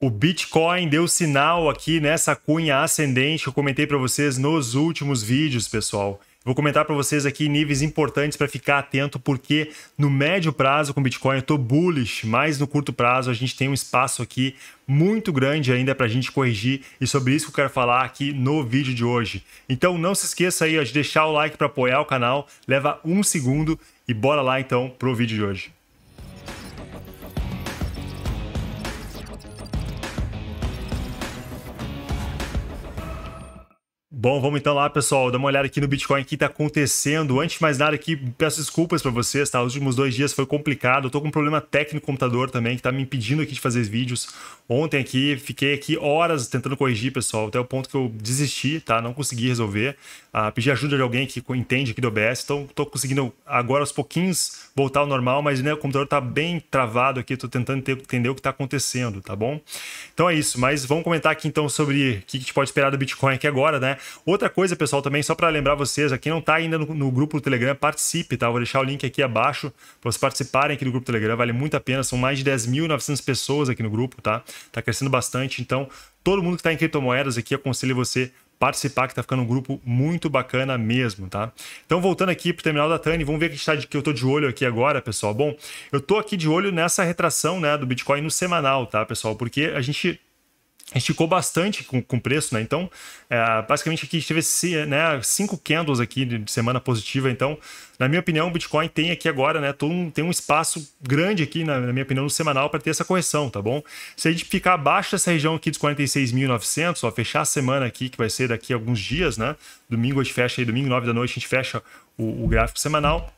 O Bitcoin deu sinal aqui nessa cunha ascendente que eu comentei para vocês nos últimos vídeos, pessoal. Vou comentar para vocês aqui níveis importantes para ficar atento, porque no médio prazo com Bitcoin eu estou bullish, mas no curto prazo a gente tem um espaço aqui muito grande ainda para a gente corrigir e sobre isso que eu quero falar aqui no vídeo de hoje. Então não se esqueça aí ó, de deixar o like para apoiar o canal, leva um segundo e bora lá então pro vídeo de hoje. Bom, vamos então lá, pessoal, dar uma olhada aqui no Bitcoin, o que está acontecendo. Antes de mais nada aqui, peço desculpas para vocês, tá? Os últimos dois dias foi complicado, eu tô com um problema técnico no computador também, que está me impedindo aqui de fazer vídeos. Ontem aqui, fiquei aqui horas tentando corrigir, pessoal, até o ponto que eu desisti, tá? Não consegui resolver. Ah, pedi ajuda de alguém que entende aqui do OBS, então estou conseguindo agora aos pouquinhos voltar ao normal, mas né, o computador está bem travado aqui, estou tentando entender o que está acontecendo, tá bom? Então é isso, mas vamos comentar aqui então sobre o que a gente pode esperar do Bitcoin aqui agora, né? Outra coisa, pessoal, também, só para lembrar vocês, aqui não está ainda no, no, grupo do Telegram, participe, tá? vou deixar o link aqui abaixo para vocês participarem aqui do grupo do Telegram, vale muito a pena. São mais de 10.900 pessoas aqui no grupo, tá? Tá crescendo bastante, então todo mundo que está em criptomoedas aqui, aconselho você participar, que está ficando um grupo muito bacana mesmo, tá? Então, voltando aqui pro terminal da Tani, vamos ver que, tá de, que eu tô de olho aqui agora, pessoal. Bom, eu tô aqui de olho nessa retração, né, do Bitcoin no semanal, tá, pessoal? Porque a gente esticou bastante com, o preço, né? Então, é, basicamente aqui a gente teve né, cinco candles aqui de semana positiva. Então, na minha opinião, o Bitcoin tem aqui agora, né? Um, tem um espaço grande aqui, na, na minha opinião, no semanal para ter essa correção, tá bom? Se a gente ficar abaixo dessa região aqui dos 46.900, ó, fechar a semana aqui, que vai ser daqui a alguns dias, né? Domingo a gente fecha aí, domingo, 9 da noite, a gente fecha o, o gráfico semanal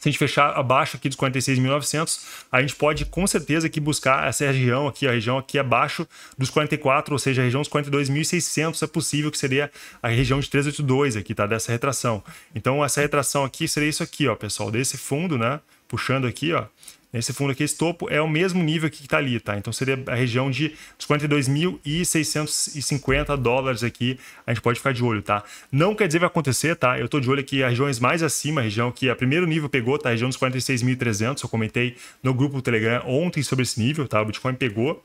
se a gente fechar abaixo aqui dos 46.900, a gente pode com certeza aqui buscar essa região aqui, a região aqui abaixo dos 44, ou seja, a região dos 42.600 é possível que seria a região de 382 aqui, tá? Dessa retração. Então essa retração aqui seria isso aqui, ó, pessoal, desse fundo, né? Puxando aqui, ó, esse né? fundo aqui, esse topo, é o mesmo nível que está ali, tá? Então seria a região de 52.650 dólares aqui. A gente pode ficar de olho, tá? Não quer dizer que vai acontecer, tá? Eu estou de olho aqui as regiões mais acima, a região que a primeiro nível pegou, tá? A região dos 46.300, eu comentei no grupo do Telegram ontem sobre esse nível, tá? O Bitcoin pegou.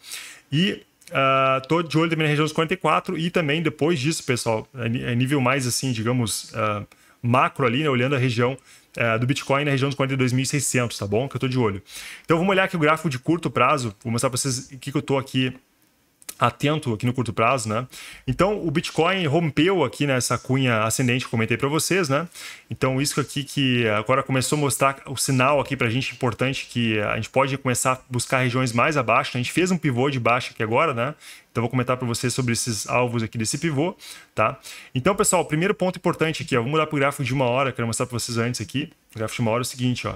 E uh, de olho também na região dos 44 e também depois disso, pessoal, é, é nível mais assim, digamos... Uh, macro ali, né, olhando a região é, do Bitcoin na região dos 42.600, tá bom? Que eu estou de olho. Então vamos olhar aqui o gráfico de curto prazo, vou mostrar para vocês o que, que eu estou aqui atento aqui no curto prazo, né? Então o Bitcoin rompeu aqui nessa cunha ascendente que eu comentei para vocês, né? Então isso aqui que agora começou a mostrar o sinal aqui para a gente importante que a gente pode começar a buscar regiões mais abaixo. Né? A gente fez um pivô de baixa aqui agora, né? Então, eu vou comentar para vocês sobre esses alvos aqui desse pivô, tá? Então, pessoal, o primeiro ponto importante aqui, ó, vou mudar para o gráfico de uma hora, quero mostrar para vocês antes aqui. O gráfico de uma hora é o seguinte, ó.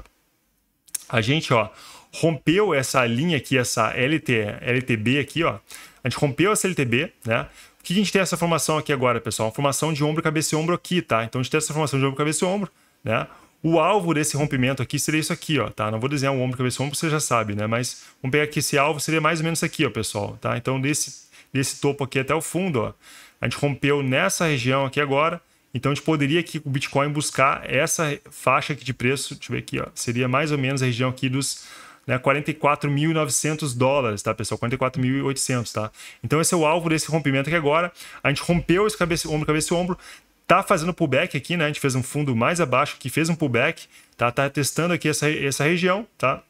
A gente, ó, rompeu essa linha aqui, essa LT, LTB aqui, ó. A gente rompeu essa LTB, né? O que a gente tem essa formação aqui agora, pessoal? Uma formação de ombro, cabeça e ombro aqui, tá? Então, a gente tem essa formação de ombro, cabeça e ombro, né? O alvo desse rompimento aqui seria isso aqui, ó, tá? Não vou desenhar o ombro, cabeça, ombro, você já sabe, né? Mas vamos pegar aqui esse alvo, seria mais ou menos isso aqui, ó, pessoal, tá? Então, desse desse topo aqui até o fundo, ó. A gente rompeu nessa região aqui agora, então a gente poderia aqui com o Bitcoin buscar essa faixa aqui de preço, deixa eu ver aqui, ó, seria mais ou menos a região aqui dos né, 44.900 dólares, tá, pessoal? 44.800, tá? Então esse é o alvo desse rompimento aqui agora. A gente rompeu esse cabeça, ombro, cabeça ombro, tá fazendo pullback aqui, né? A gente fez um fundo mais abaixo que fez um pullback, tá? Tá testando aqui essa, essa região, tá?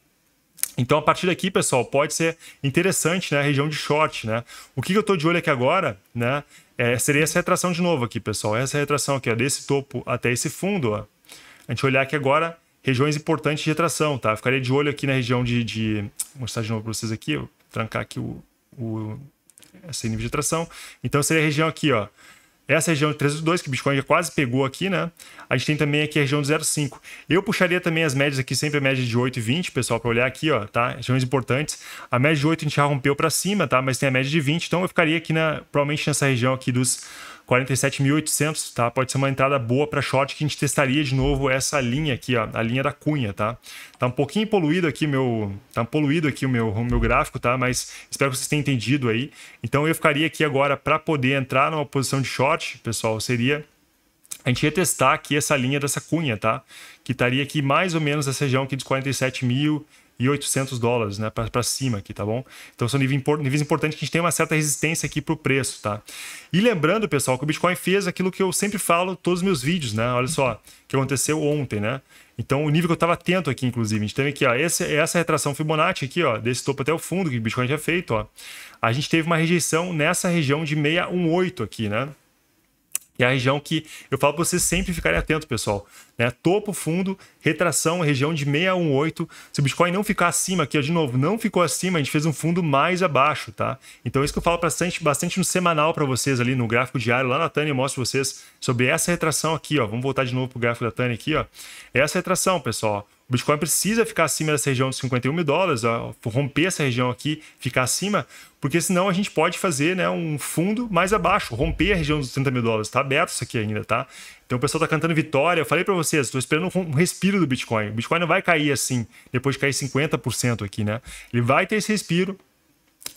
Então, a partir daqui, pessoal, pode ser interessante né, a região de short. Né? O que, eu estou de olho aqui agora né, é, seria essa retração de novo aqui, pessoal. Essa retração aqui, ó, desse topo até esse fundo. Ó. A gente olhar aqui agora regiões importantes de retração. Tá? ficaria de olho aqui na região de... de... Vou mostrar de novo para vocês aqui. Vou trancar aqui o, o, esse nível de retração. Então, seria a região aqui, ó, essa região de 302, que o Bitcoin já quase pegou aqui, né? A gente tem também aqui a região de 0,5. Eu puxaria também as médias aqui, sempre a média de 8 e 20, pessoal, para olhar aqui, ó, tá? Regiões importantes. A média de 8 a gente já rompeu para cima, tá? Mas tem a média de 20, então eu ficaria aqui, na, provavelmente nessa região aqui dos 47.800, tá? Pode ser uma entrada boa para short que a gente testaria de novo essa linha aqui, ó, a linha da cunha, tá? Tá um pouquinho poluído aqui meu, tá poluído aqui o meu, o meu gráfico, tá? Mas espero que vocês tenham entendido aí. Então eu ficaria aqui agora para poder entrar numa posição de short, pessoal, seria a gente ia testar aqui essa linha dessa cunha, tá? Que estaria aqui mais ou menos essa região aqui dos 47 mil e 800 dólares, né, para cima aqui, tá bom? Então são níveis, importantes que a gente tem uma certa resistência aqui para o preço, tá? E lembrando, pessoal, que o Bitcoin fez aquilo que eu sempre falo em todos os meus vídeos, né? Olha só, que aconteceu ontem, né? Então, o nível que eu estava atento aqui, inclusive, a gente teve aqui, ó, esse, essa retração Fibonacci aqui, ó, desse topo até o fundo que o Bitcoin já feito, ó. A gente teve uma rejeição nessa região de 618 aqui, né? é a região que eu falo para vocês sempre ficarem atentos, pessoal. Né? Topo, fundo, retração, região de 618. Se o Bitcoin não ficar acima, aqui de novo, não ficou acima, a gente fez um fundo mais abaixo, tá? Então, é isso que eu falo bastante, bastante no semanal para vocês ali, no gráfico diário. Lá na Tânia eu mostro vocês sobre essa retração aqui, ó. Vamos voltar de novo para o gráfico da Tânia aqui, ó. Essa retração, pessoal. O Bitcoin precisa ficar acima dessa região dos 51 mil dólares, romper essa região aqui, ficar acima, porque senão a gente pode fazer né, um fundo mais abaixo, romper a região dos 30 mil dólares. Está aberto isso aqui ainda, tá? Então o pessoal está cantando vitória. Eu falei para vocês, estou esperando um respiro do Bitcoin. O Bitcoin não vai cair assim, depois de cair 50% aqui, né? Ele vai ter esse respiro,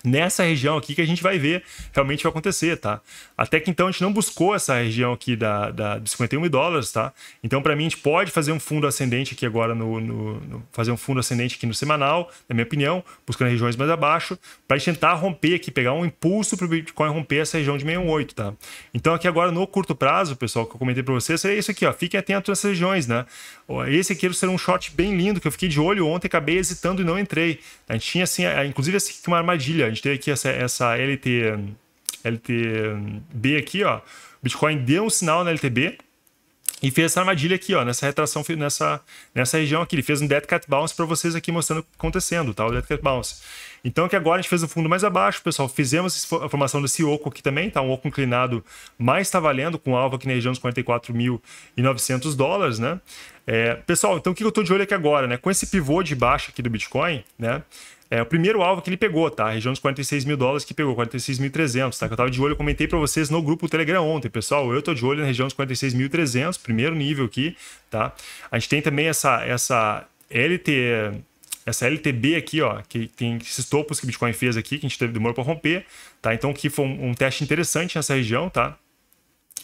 nessa região aqui que a gente vai ver realmente vai acontecer, tá? Até que então a gente não buscou essa região aqui da, da, dos 51 dólares, tá? Então, para mim, a gente pode fazer um fundo ascendente aqui agora no, no, no, Fazer um fundo ascendente aqui no semanal, na minha opinião, buscando regiões mais abaixo, para tentar romper aqui, pegar um impulso para o Bitcoin romper essa região de 618, tá? Então, aqui agora no curto prazo, pessoal, que eu comentei para vocês, é isso aqui, ó. Fiquem atentos nessas regiões, né? Esse aqui ser um short bem lindo que eu fiquei de olho ontem, acabei hesitando e não entrei. A gente tinha assim, inclusive, assim, uma armadilha a gente tem aqui essa, essa LT, LTB aqui, ó. O Bitcoin deu um sinal na LTB e fez essa armadilha aqui, ó, nessa retração, nessa, nessa região aqui. Ele fez um dead cat bounce para vocês aqui mostrando o que tá acontecendo, tá? O dead cat bounce. Então, que agora a gente fez um fundo mais abaixo, pessoal. Fizemos a formação desse oco aqui também, tá? Um oco inclinado mais está valendo, com alvo aqui na região dos 44.900 dólares, né? É, pessoal, então o que eu estou de olho aqui agora, né? Com esse pivô de baixa aqui do Bitcoin, né? É, o primeiro alvo que ele pegou, tá? A região dos 46 mil dólares que pegou, 46.300, tá? Que eu tava de olho, eu comentei para vocês no grupo Telegram ontem, pessoal. Eu tô de olho na região dos 46.300, primeiro nível aqui, tá? A gente tem também essa, essa LT essa LTB aqui, ó, que tem esses topos que o Bitcoin fez aqui, que a gente teve demorou para romper, tá? Então aqui foi um, um teste interessante nessa região, tá?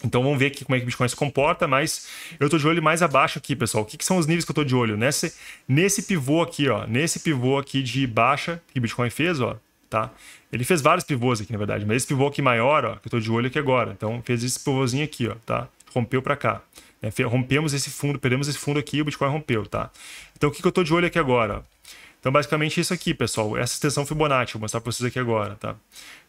Então vamos ver aqui como é que o Bitcoin se comporta, mas eu estou de olho mais abaixo aqui, pessoal. O que, que são os níveis que eu estou de olho? Nesse, nesse pivô aqui, ó, nesse pivô aqui de baixa que o Bitcoin fez, ó, tá? Ele fez vários pivôs aqui, na verdade, mas esse pivô aqui maior, ó, que eu estou de olho aqui agora. Então fez esse pivôzinho aqui, ó, tá? Rompeu para cá. É, rompemos esse fundo, perdemos esse fundo aqui e o Bitcoin rompeu, tá? Então o que, que eu estou de olho aqui agora? Então basicamente isso aqui, pessoal. Essa extensão Fibonacci, vou mostrar para vocês aqui agora, tá?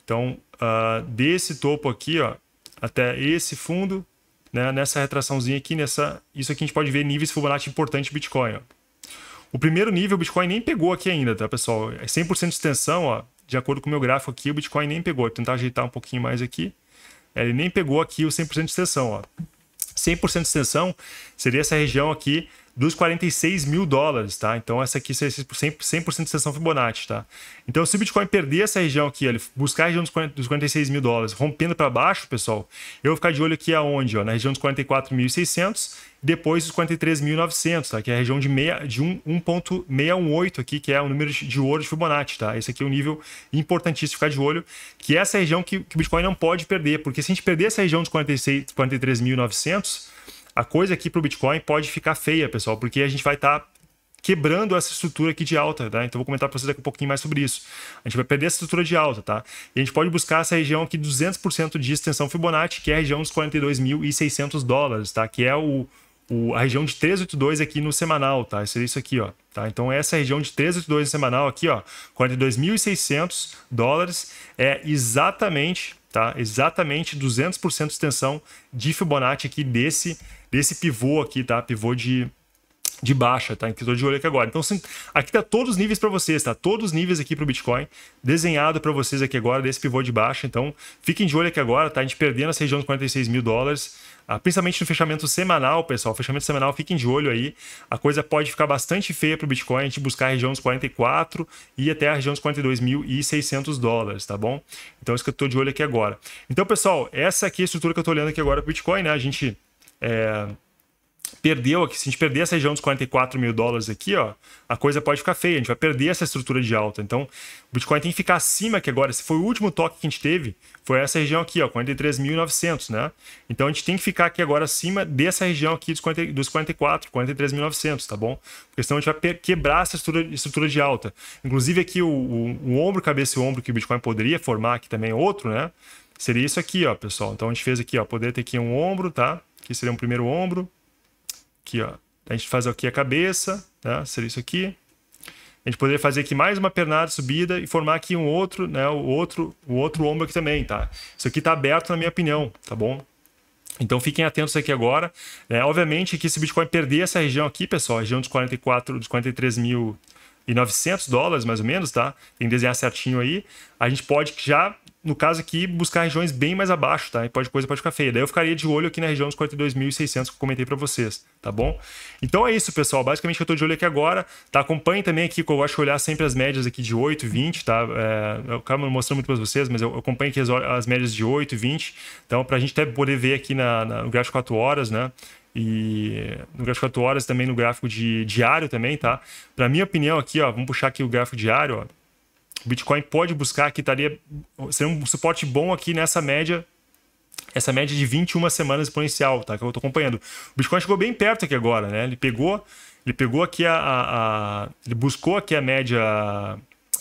Então, uh, desse topo aqui, ó, até esse fundo, né, nessa retraçãozinha aqui, nessa, isso aqui a gente pode ver níveis Fibonacci importantes de Bitcoin. Ó. O primeiro nível o Bitcoin nem pegou aqui ainda, tá, pessoal? É 100% de extensão, ó, de acordo com o meu gráfico aqui, o Bitcoin nem pegou. Vou tentar ajeitar um pouquinho mais aqui. É, ele nem pegou aqui o 100% de extensão, ó. 100% de extensão seria essa região aqui dos 46 mil dólares, tá? Então essa aqui seria 100%, 100 de sessão Fibonacci, tá? Então se o Bitcoin perder essa região aqui, ele buscar a região dos, 46 mil dólares, rompendo para baixo, pessoal, eu vou ficar de olho aqui aonde, ó, na região dos 44.600, depois dos 43.900, tá? Que é a região de, meia, de 1.618 aqui, que é o número de ouro de Fibonacci, tá? Esse aqui é um nível importantíssimo ficar de olho, que é essa região que, que o Bitcoin não pode perder, porque se a gente perder essa região dos 43.900, a coisa aqui para o Bitcoin pode ficar feia, pessoal, porque a gente vai estar tá quebrando essa estrutura aqui de alta, tá? Então vou comentar para vocês daqui um pouquinho mais sobre isso. A gente vai perder essa estrutura de alta, tá? E a gente pode buscar essa região aqui 200% de extensão Fibonacci, que é a região dos 42.600 dólares, tá? Que é o, o, a região de 382 aqui no semanal, tá? é isso aqui, ó. Tá? Então essa região de 382 no semanal aqui, ó, 42.600 dólares é exatamente, tá? Exatamente 200% de extensão de Fibonacci aqui desse desse pivô aqui, tá? Pivô de, de baixa, tá? Que então, tô de olho aqui agora. Então, aqui tá todos os níveis para vocês, tá? Todos os níveis aqui para o Bitcoin, desenhado para vocês aqui agora, desse pivô de baixa. Então, fiquem de olho aqui agora, tá? A gente perdendo essa região de 46 mil dólares, ah, principalmente no fechamento semanal, pessoal. Fechamento semanal, fiquem de olho aí. A coisa pode ficar bastante feia para o Bitcoin, a gente buscar a região dos 44 e até a região dos 42.600 dólares, tá bom? Então, é isso que eu estou de olho aqui agora. Então, pessoal, essa aqui é a estrutura que eu estou olhando aqui agora para o Bitcoin, né? A gente é, perdeu aqui, se a gente perder essa região dos 44 mil dólares aqui, ó, a coisa pode ficar feia, a gente vai perder essa estrutura de alta. Então, o Bitcoin tem que ficar acima que agora. Esse foi o último toque que a gente teve, foi essa região aqui, ó, 43.900, né? Então, a gente tem que ficar aqui agora acima dessa região aqui dos, 40, dos 44, 43.900, tá bom? Porque senão a gente vai quebrar essa estrutura, estrutura de alta. Inclusive aqui o, o, o ombro, cabeça e ombro que o Bitcoin poderia formar aqui também é outro, né? Seria isso aqui, ó, pessoal. Então, a gente fez aqui, ó, poder ter aqui um ombro, tá? que seria um primeiro ombro. Aqui, ó. A gente faz aqui a cabeça, tá? Seria isso aqui. A gente poderia fazer aqui mais uma pernada subida e formar aqui um outro, né? O outro, o outro ombro aqui também, tá? Isso aqui tá aberto na minha opinião, tá bom? Então fiquem atentos aqui agora. É, obviamente que o Bitcoin perder essa região aqui, pessoal, região dos 44, dos 43 mil e 900 dólares mais ou menos, tá? Tem que desenhar certinho aí. A gente pode já no caso aqui, buscar regiões bem mais abaixo, tá? E pode coisa pode ficar feia. Daí eu ficaria de olho aqui na região dos 42.600 que eu comentei para vocês, tá bom? Então é isso, pessoal. Basicamente eu tô de olho aqui agora, tá? Acompanhe também aqui, que eu acho olhar sempre as médias aqui de 8, 20, tá? É, eu acabo não mostrando muito para vocês, mas eu acompanho aqui as, as, médias de 8, 20. Então, pra gente até poder ver aqui na, na, no gráfico 4 horas, né? e no gráfico 4 horas também no gráfico de diário também, tá? Para minha opinião aqui, ó, vamos puxar aqui o gráfico diário, ó. O Bitcoin pode buscar aqui estaria seria um suporte bom aqui nessa média essa média de 21 semanas exponencial, tá? Que eu tô acompanhando. O Bitcoin chegou bem perto aqui agora, né? Ele pegou, ele pegou aqui a, a, a ele buscou aqui a média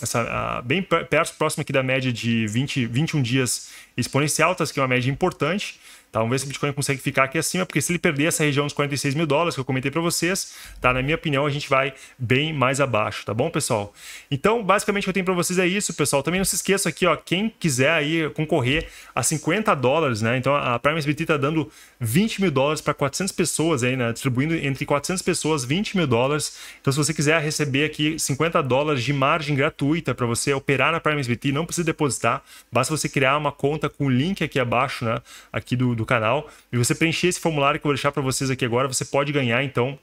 essa, a, bem perto, próximo aqui da média de 20, 21 dias exponencial, tá? Isso aqui é uma média importante. Tá? Vamos ver se o Bitcoin consegue ficar aqui acima, porque se ele perder essa região dos 46 mil dólares que eu comentei para vocês, tá? na minha opinião, a gente vai bem mais abaixo, tá bom, pessoal? Então, basicamente, o que eu tenho para vocês é isso, pessoal. Também não se esqueça aqui, ó, quem quiser aí concorrer a 50 dólares, né? Então, a Prime SBT está dando 20 mil dólares para 400 pessoas aí, né? Distribuindo entre 400 pessoas 20 mil dólares. Então, se você quiser receber aqui 50 dólares de margem gratuita para você operar na Prime SBT, não precisa depositar, basta você criar uma conta com o link aqui abaixo, né? Aqui do do canal. E você preencher esse formulário que eu vou deixar para vocês aqui agora, você pode ganhar então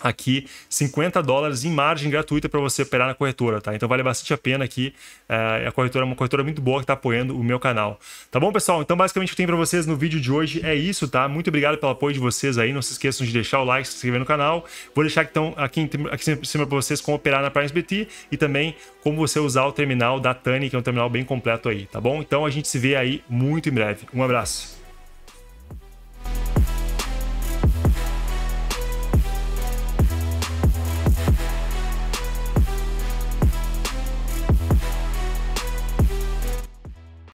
aqui 50 dólares em margem gratuita para você operar na corretora, tá? Então vale bastante a pena aqui. É, a corretora é uma corretora muito boa que está apoiando o meu canal. Tá bom, pessoal? Então basicamente o que tem para vocês no vídeo de hoje é isso, tá? Muito obrigado pelo apoio de vocês aí. Não se esqueçam de deixar o like, se inscrever no canal. Vou deixar então aqui, aqui em cima para vocês como operar na PrimeSBT e também como você usar o terminal da Tani, que é um terminal bem completo aí, tá bom? Então a gente se vê aí muito em breve. Um abraço.